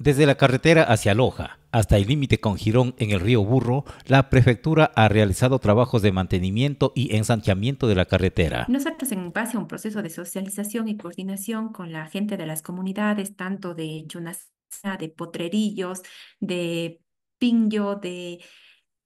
Desde la carretera hacia Loja hasta el límite con Girón en el río Burro, la prefectura ha realizado trabajos de mantenimiento y ensanchamiento de la carretera. Nosotros en base a un proceso de socialización y coordinación con la gente de las comunidades, tanto de Chunaza, de Potrerillos, de Pinyo, de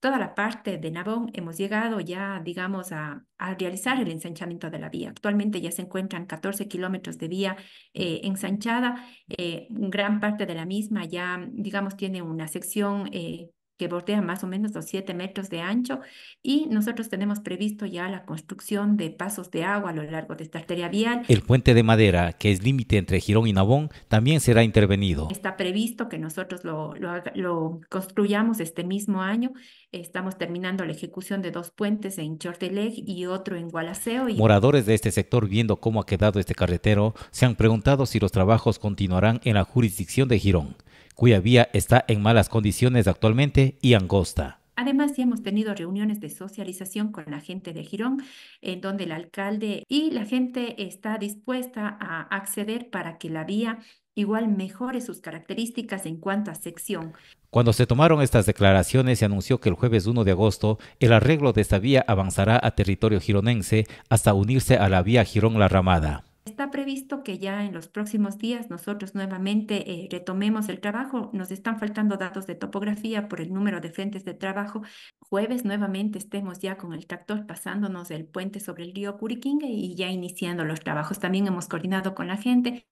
toda la parte de Navón hemos llegado ya, digamos, a, realizar el ensanchamiento de la vía. Actualmente ya se encuentran 14 kilómetros de vía eh, ensanchada. Eh, gran parte de la misma ya, digamos, tiene una sección eh, que bordea más o menos los 7 metros de ancho y nosotros tenemos previsto ya la construcción de pasos de agua a lo largo de esta arteria vial. El puente de madera, que es límite entre Girón y Nabón, también será intervenido. Está previsto que nosotros lo, lo, construyamos este mismo año. Estamos terminando la ejecución de dos puentes en Chorteleg y otro en Gualaceo. Moradores de este sector, viendo cómo ha quedado este carretero, se han preguntado si los trabajos continuarán en la jurisdicción de Girón cuya vía está en malas condiciones actualmente y angosta. Además, hemos tenido reuniones de socialización con la gente de Girón, en donde el alcalde y la gente está dispuesta a acceder para que la vía igual mejore sus características en cuanto a sección. Cuando se tomaron estas declaraciones, se anunció que el jueves 1 de agosto el arreglo de esta vía avanzará a territorio gironense hasta unirse a la vía Girón-La Ramada. Está previsto que ya en los próximos días nosotros nuevamente eh, retomemos el trabajo. Nos están faltando datos de topografía por el número de frentes de trabajo. Jueves nuevamente estemos ya con el tractor pasándonos el puente sobre el río Curiquinga y ya iniciando los trabajos. También hemos coordinado con la gente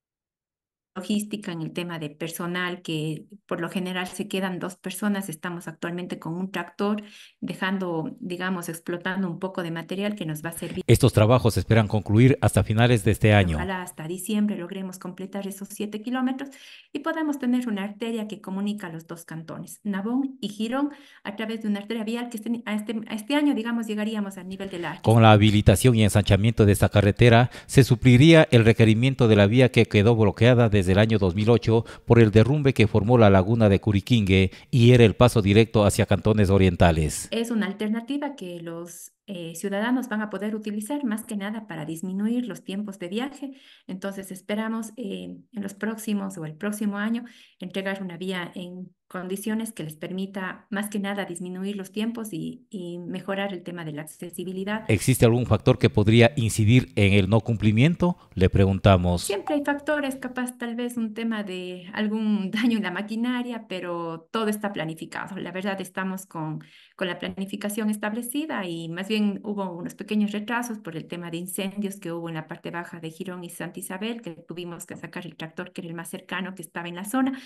logística, en el tema de personal, que por lo general se quedan dos personas, estamos actualmente con un tractor, dejando, digamos, explotando un poco de material que nos va a servir. Estos trabajos esperan concluir hasta finales de este año. Ojalá hasta diciembre logremos completar esos siete kilómetros y podamos tener una arteria que comunica los dos cantones, Nabón y Girón, a través de una arteria vial que este, a, este, a este año, digamos, llegaríamos al nivel de la Con la habilitación y ensanchamiento de esta carretera, se supliría el requerimiento de la vía que quedó bloqueada de del año 2008 por el derrumbe que formó la laguna de Curiquingue y era el paso directo hacia Cantones Orientales. Es una alternativa que los eh, ciudadanos van a poder utilizar más que nada para disminuir los tiempos de viaje. Entonces esperamos eh, en los próximos o el próximo año entregar una vía en condiciones que les permita más que nada disminuir los tiempos y, mejorar el tema de la accesibilidad. ¿Existe algún factor que podría incidir en el no cumplimiento? Le preguntamos. Siempre hay factores, capaz tal vez un tema de algún daño en la maquinaria, pero todo está planificado. La verdad estamos con, con la planificación establecida y más también hubo unos pequeños retrasos por el tema de incendios que hubo en la parte baja de Girón y Santa Isabel, que tuvimos que sacar el tractor que era el más cercano que estaba en la zona.